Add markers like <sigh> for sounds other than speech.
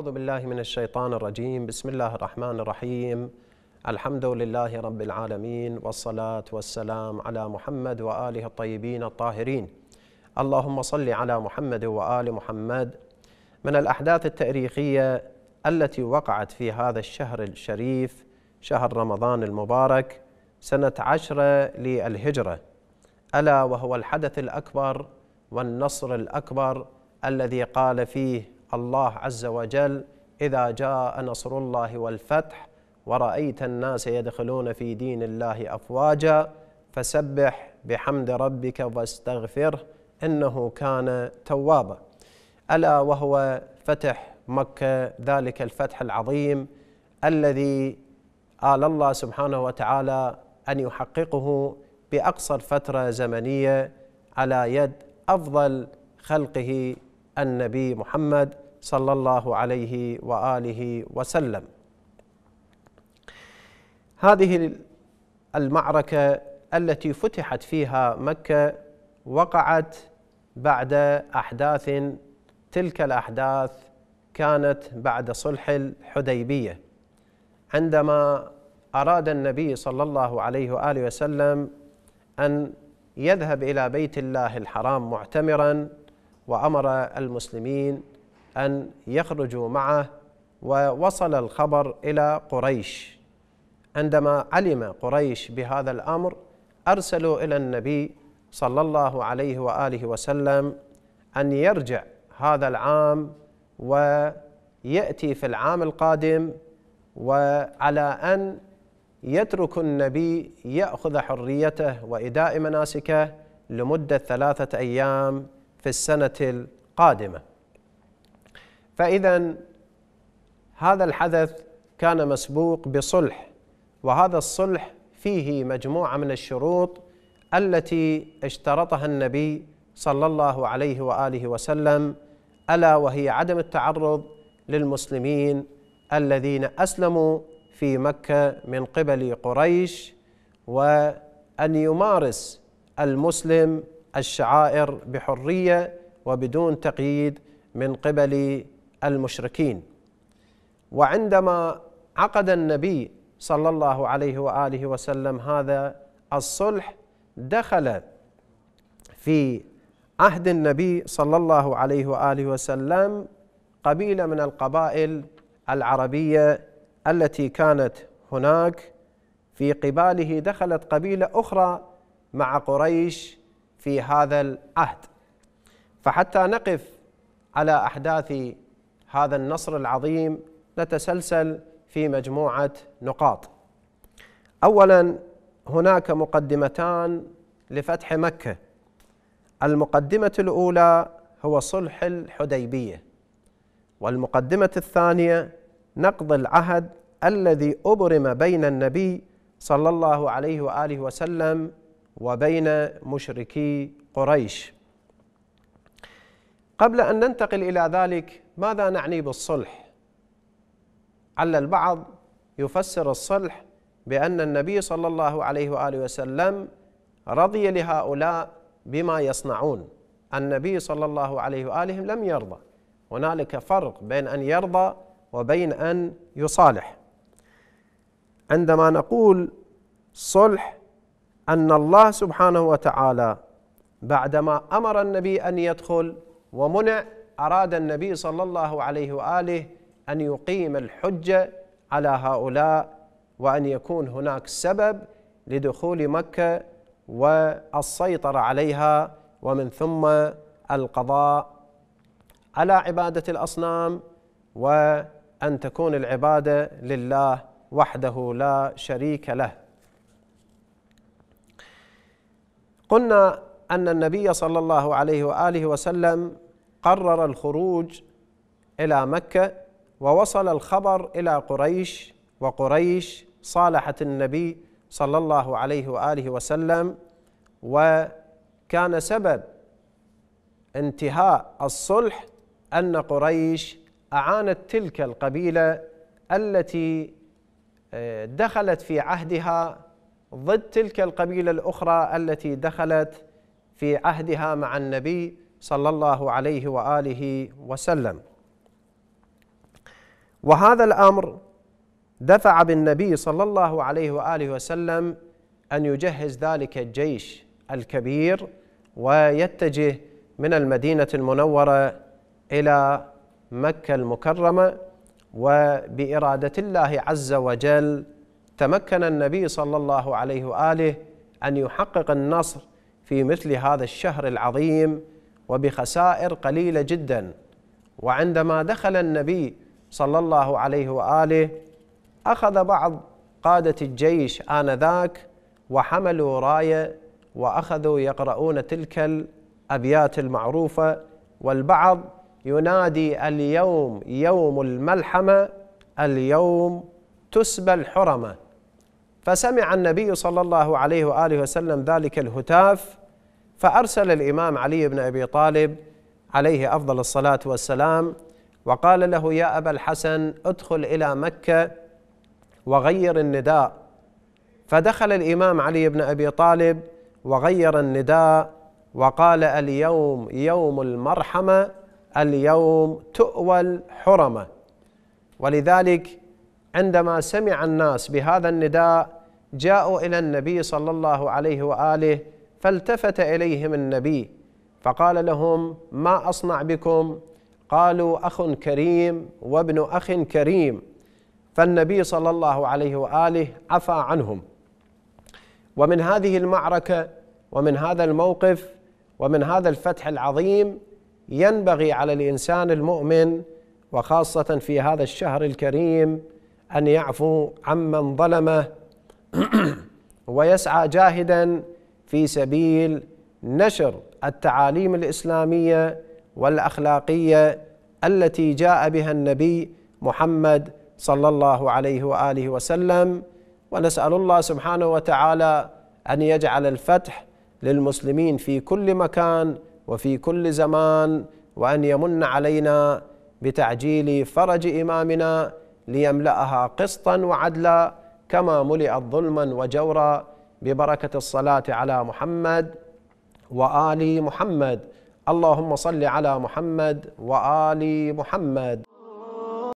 أعوذ بالله من الشيطان الرجيم بسم الله الرحمن الرحيم الحمد لله رب العالمين والصلاة والسلام على محمد وآله الطيبين الطاهرين اللهم صل على محمد وآل محمد من الأحداث التاريخية التي وقعت في هذا الشهر الشريف شهر رمضان المبارك سنة عشرة للهجرة ألا وهو الحدث الأكبر والنصر الأكبر الذي قال فيه الله عز وجل إذا جاء نصر الله والفتح ورأيت الناس يدخلون في دين الله أفواجا فسبح بحمد ربك واستغفره إنه كان توابا ألا وهو فتح مكة ذلك الفتح العظيم الذي آل الله سبحانه وتعالى أن يحققه بأقصر فترة زمنية على يد أفضل خلقه النبي محمد صلى الله عليه واله وسلم هذه المعركه التي فتحت فيها مكه وقعت بعد احداث تلك الاحداث كانت بعد صلح الحديبيه عندما اراد النبي صلى الله عليه واله وسلم ان يذهب الى بيت الله الحرام معتمرا وأمر المسلمين أن يخرجوا معه ووصل الخبر إلى قريش عندما علم قريش بهذا الأمر أرسلوا إلى النبي صلى الله عليه وآله وسلم أن يرجع هذا العام ويأتي في العام القادم وعلى أن يترك النبي يأخذ حريته وإداء مناسكه لمدة ثلاثة أيام في السنة القادمة فإذا هذا الحدث كان مسبوق بصلح وهذا الصلح فيه مجموعة من الشروط التي اشترطها النبي صلى الله عليه وآله وسلم ألا وهي عدم التعرض للمسلمين الذين أسلموا في مكة من قبل قريش وأن يمارس المسلم الشعائر بحريه وبدون تقييد من قبل المشركين وعندما عقد النبي صلى الله عليه واله وسلم هذا الصلح دخل في عهد النبي صلى الله عليه واله وسلم قبيله من القبائل العربيه التي كانت هناك في قباله دخلت قبيله اخرى مع قريش في هذا العهد فحتى نقف على احداث هذا النصر العظيم نتسلسل في مجموعه نقاط اولا هناك مقدمتان لفتح مكه المقدمه الاولى هو صلح الحديبيه والمقدمه الثانيه نقض العهد الذي ابرم بين النبي صلى الله عليه واله وسلم وبين مشركي قريش قبل ان ننتقل الى ذلك ماذا نعني بالصلح على البعض يفسر الصلح بان النبي صلى الله عليه واله وسلم رضي لهؤلاء بما يصنعون النبي صلى الله عليه واله لم يرضى هنالك فرق بين ان يرضى وبين ان يصالح عندما نقول صلح أن الله سبحانه وتعالى بعدما أمر النبي أن يدخل ومنع أراد النبي صلى الله عليه وآله أن يقيم الحجة على هؤلاء وأن يكون هناك سبب لدخول مكة والسيطرة عليها ومن ثم القضاء على عبادة الأصنام وأن تكون العبادة لله وحده لا شريك له قلنا ان النبي صلى الله عليه واله وسلم قرر الخروج الى مكه ووصل الخبر الى قريش وقريش صالحت النبي صلى الله عليه واله وسلم وكان سبب انتهاء الصلح ان قريش اعانت تلك القبيله التي آه، دخلت في عهدها ضد تلك القبيله الاخرى التي دخلت في عهدها مع النبي صلى الله عليه واله وسلم وهذا الامر دفع بالنبي صلى الله عليه واله وسلم ان يجهز ذلك الجيش الكبير ويتجه من المدينه المنوره الى مكه المكرمه وباراده الله عز وجل تمكن النبي صلى الله عليه واله ان يحقق النصر في مثل هذا الشهر العظيم وبخسائر قليله جدا وعندما دخل النبي صلى الله عليه واله اخذ بعض قاده الجيش انذاك وحملوا رايه واخذوا يقرؤون تلك الابيات المعروفه والبعض ينادي اليوم يوم الملحمه اليوم تسبى الحرمه فسمع النبي صلى الله عليه واله وسلم ذلك الهتاف فارسل الامام علي بن ابي طالب عليه افضل الصلاه والسلام وقال له يا ابا الحسن ادخل الى مكه وغير النداء فدخل الامام علي بن ابي طالب وغير النداء وقال اليوم يوم المرحمه اليوم تؤوى الحرمه ولذلك عندما سمع الناس بهذا النداء جاءوا إلى النبي صلى الله عليه وآله فالتفت إليهم النبي فقال لهم ما أصنع بكم قالوا أخ كريم وابن أخ كريم فالنبي صلى الله عليه وآله عفى عنهم ومن هذه المعركة ومن هذا الموقف ومن هذا الفتح العظيم ينبغي على الإنسان المؤمن وخاصة في هذا الشهر الكريم أن يعفو عمن ظلمه <clears throat> ويسعى جاهدا في سبيل نشر التعاليم الاسلاميه والاخلاقيه التي جاء بها النبي محمد صلى الله عليه واله وسلم ونسال الله سبحانه وتعالى ان يجعل الفتح للمسلمين في كل مكان وفي كل زمان وان يمن علينا بتعجيل فرج امامنا ليملاها قسطا وعدلا كما ملئت ظلما وجورا ببركه الصلاه على محمد وال محمد اللهم صل على محمد وال محمد